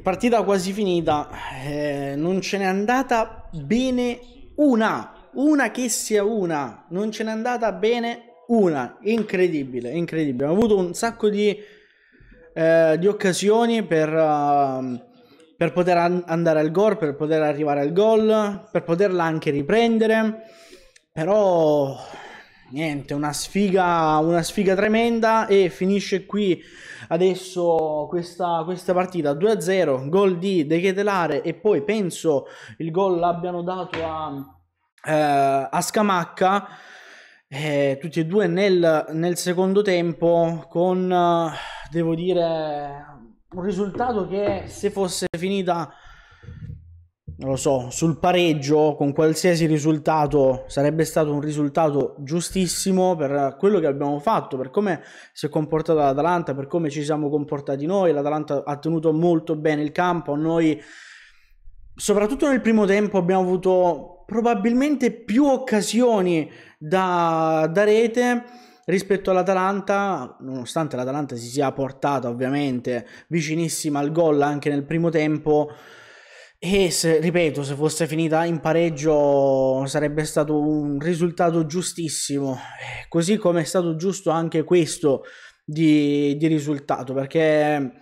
partita quasi finita, eh, non ce n'è andata bene una, una che sia una, non ce n'è andata bene una, incredibile, incredibile. Abbiamo avuto un sacco di, eh, di occasioni per, uh, per poter an andare al gol, per poter arrivare al gol, per poterla anche riprendere, però niente, una sfiga, una sfiga tremenda e finisce qui adesso questa, questa partita 2-0, gol di De Ketelare e poi penso il gol l'abbiano dato a, eh, a Scamacca. Eh, tutti e due nel, nel secondo tempo con, eh, devo dire, un risultato che se fosse finita non lo so, sul pareggio con qualsiasi risultato sarebbe stato un risultato giustissimo per quello che abbiamo fatto, per come si è comportata l'Atalanta, per come ci siamo comportati noi. L'Atalanta ha tenuto molto bene il campo, noi soprattutto nel primo tempo abbiamo avuto probabilmente più occasioni da, da rete rispetto all'Atalanta, nonostante l'Atalanta si sia portata ovviamente vicinissima al gol anche nel primo tempo e se, ripeto, se fosse finita in pareggio sarebbe stato un risultato giustissimo, così come è stato giusto anche questo di, di risultato, perché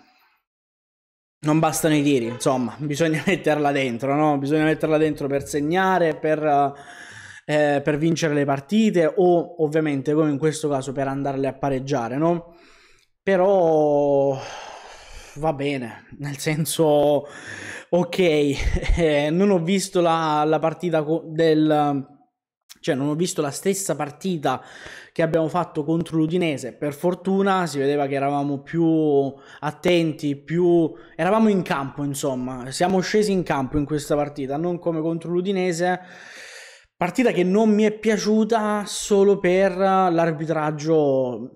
non bastano i tiri, insomma, bisogna metterla dentro, no? bisogna metterla dentro per segnare, per, eh, per, vincere le partite o ovviamente come in questo caso per andarle a pareggiare, no? però va bene, nel senso Ok, eh, non ho visto la, la partita del... Cioè, non ho visto la stessa partita che abbiamo fatto contro l'Udinese. Per fortuna si vedeva che eravamo più attenti, più... eravamo in campo, insomma. Siamo scesi in campo in questa partita, non come contro l'Udinese. Partita che non mi è piaciuta solo per eh, l'arbitraggio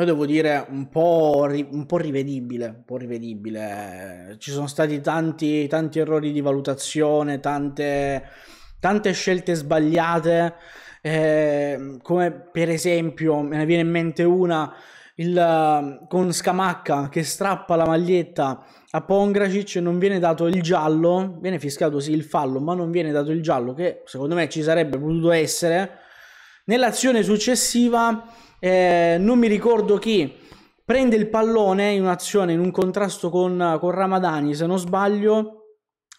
io devo dire un po', un po', rivedibile, un po' rivedibile. Ci sono stati tanti, tanti errori di valutazione, tante, tante scelte sbagliate, eh, come per esempio, me ne viene in mente una il, con Scamacca che strappa la maglietta a Pongracic, non viene dato il giallo, viene fiscato sì il fallo, ma non viene dato il giallo che secondo me ci sarebbe potuto essere Nell'azione successiva eh, non mi ricordo chi prende il pallone in un'azione, in un contrasto con, con Ramadani, se non sbaglio,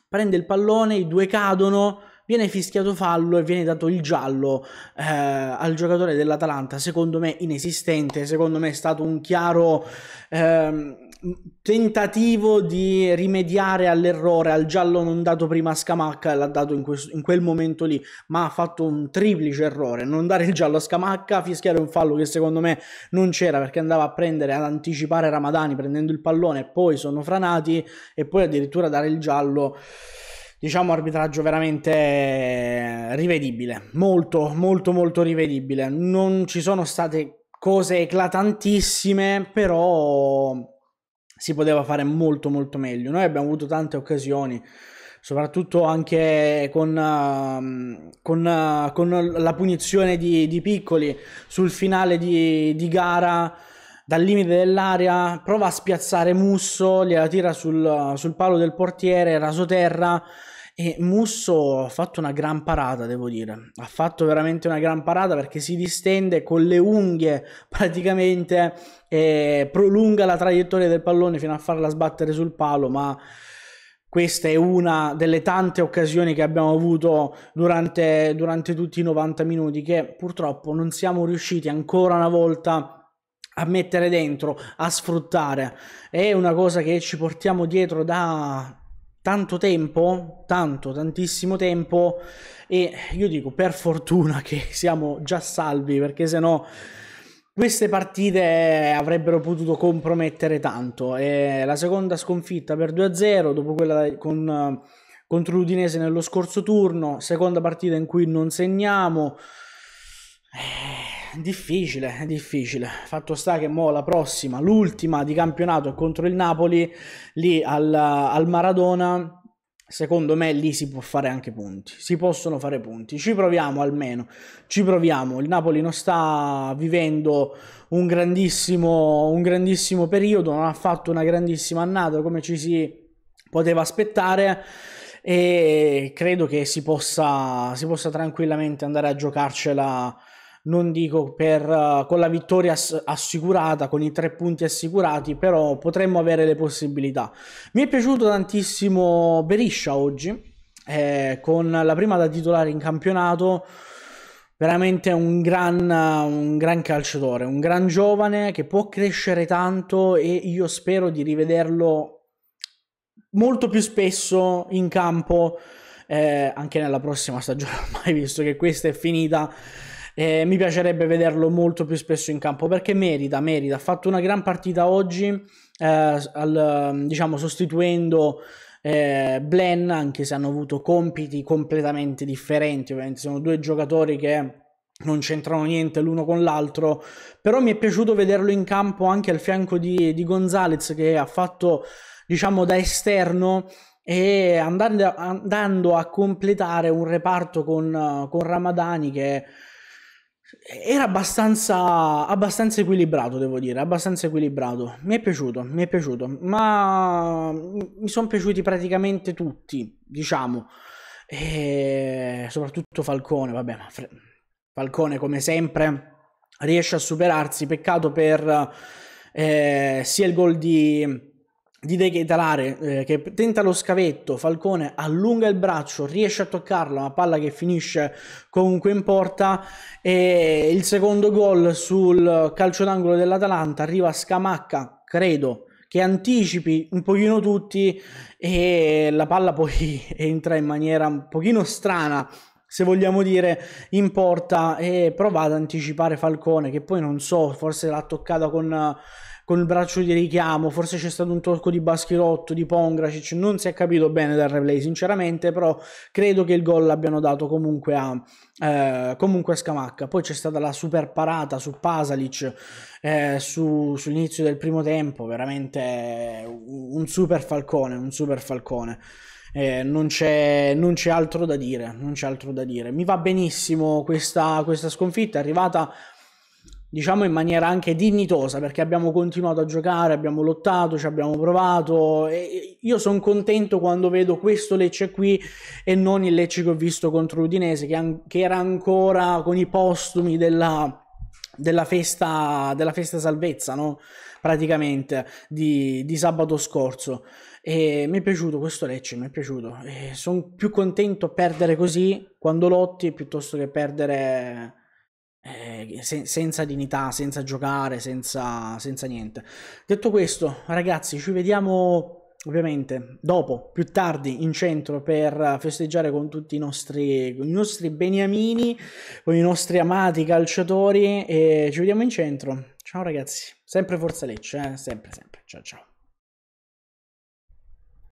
prende il pallone, i due cadono, viene fischiato fallo e viene dato il giallo eh, al giocatore dell'Atalanta, secondo me inesistente, secondo me è stato un chiaro... Eh, Mm, tentativo di rimediare all'errore, al giallo non dato prima a Scamacca, l'ha dato in, questo, in, quel momento lì, ma ha fatto un triplice errore, non dare il giallo a Scamacca, fischiare un fallo che secondo me non c'era perché andava a prendere, ad anticipare Ramadani prendendo il pallone, poi sono franati e poi addirittura dare il giallo diciamo arbitraggio veramente eh, rivedibile, molto molto molto rivedibile. Non ci sono state cose eclatantissime, però si poteva fare molto molto meglio. Noi abbiamo avuto tante occasioni, soprattutto anche con, uh, con, uh, con la punizione di, di, Piccoli sul finale di, di, gara dal limite dell'area, prova a spiazzare Musso, gliela tira sul, sul palo del portiere, raso terra, e Musso ha fatto una gran parata, devo dire. Ha fatto veramente una gran parata perché si distende con le unghie praticamente e prolunga la traiettoria del pallone fino a farla sbattere sul palo, ma questa è una delle tante occasioni che abbiamo avuto durante, durante tutti i 90 minuti che purtroppo non siamo riusciti ancora una volta a mettere dentro, a sfruttare. È una cosa che ci portiamo dietro da tanto tempo, tanto, tantissimo tempo e io dico per fortuna che siamo già salvi perché sennò queste partite avrebbero potuto compromettere tanto. E la seconda sconfitta per 2-0 dopo quella con, contro l'Udinese nello scorso turno, seconda partita in cui non segniamo. Eh difficile, difficile. Fatto sta che mo la prossima, l'ultima di campionato contro il Napoli, lì al, al Maradona, secondo me lì si può fare anche punti, si possono fare punti, ci proviamo almeno, ci proviamo, il Napoli non sta vivendo un grandissimo, un grandissimo periodo, non ha fatto una grandissima annata come ci si poteva aspettare e credo che si possa, si possa tranquillamente andare a giocarcela non dico per, uh, con la vittoria ass- assicurata, con i tre punti assicurati, però potremmo avere le possibilità. Mi è piaciuto tantissimo Beriscia oggi, eh, con la prima da titolare in campionato veramente un gran, un gran, calciatore, un gran giovane che può crescere tanto e io spero di rivederlo molto più spesso in campo. Eh, anche nella prossima stagione ormai visto che questa è finita eh, mi piacerebbe vederlo molto più spesso in campo perché merita, merita. Ha fatto una gran partita oggi, eh, al, diciamo sostituendo eh, Blen, anche se hanno avuto compiti completamente differenti. Ovviamente sono due giocatori che non c'entrano niente l'uno con l'altro, però mi è piaciuto vederlo in campo anche al fianco di, di Gonzalez che ha fatto diciamo da esterno e andando, andando a completare un reparto con, con Ramadani che era abbastanza, abbastanza, equilibrato, devo dire, abbastanza equilibrato. Mi è piaciuto, mi è piaciuto, ma mi sono piaciuti praticamente tutti, diciamo. E soprattutto Falcone, vabbè, ma Fre- Falcone come sempre riesce a superarsi, peccato per eh, sia il gol di di decretalare eh, che tenta lo scavetto, Falcone allunga il braccio, riesce a toccarlo, una palla che finisce comunque in porta e il secondo gol sul calcio d'angolo dell'Atalanta arriva a Scamacca, credo che anticipi un pochino tutti e la palla poi entra in maniera un pochino strana se vogliamo dire, in porta e prova ad anticipare Falcone, che poi non so, forse l'ha toccata con con il braccio di richiamo, forse c'è stato un tocco di Baschirotto, di Pongracic, non si è capito bene dal replay sinceramente, però credo che il gol l'abbiano dato comunque a, eh, comunque a Scamacca. Poi c'è stata la super parata su Pasalic eh, su, sull'inizio del primo tempo, veramente un super falcone, un super falcone. Eh, non, c'è, non, c'è, altro da dire, non c'è altro da dire. Mi va benissimo questa, questa sconfitta, è arrivata diciamo in maniera anche dignitosa perché abbiamo continuato a giocare, abbiamo lottato, ci abbiamo provato io sono contento quando vedo questo Lecce qui e non il Lecce che ho visto contro l'Udinese che, che era ancora con i postumi della, della festa, della festa salvezza, no? praticamente di, di, sabato scorso. E mi è piaciuto questo Lecce, mi è piaciuto. Sono più contento a perdere così quando lotti piuttosto che perdere eh, se senza dignità, senza giocare, senza, senza niente. Detto questo, ragazzi, ci vediamo ovviamente dopo, più tardi in centro per festeggiare con tutti i nostri, i nostri beniamini, con i nostri amati calciatori e ci vediamo in centro. Ciao ragazzi, sempre Forza Lecce, eh? sempre sempre, ciao ciao.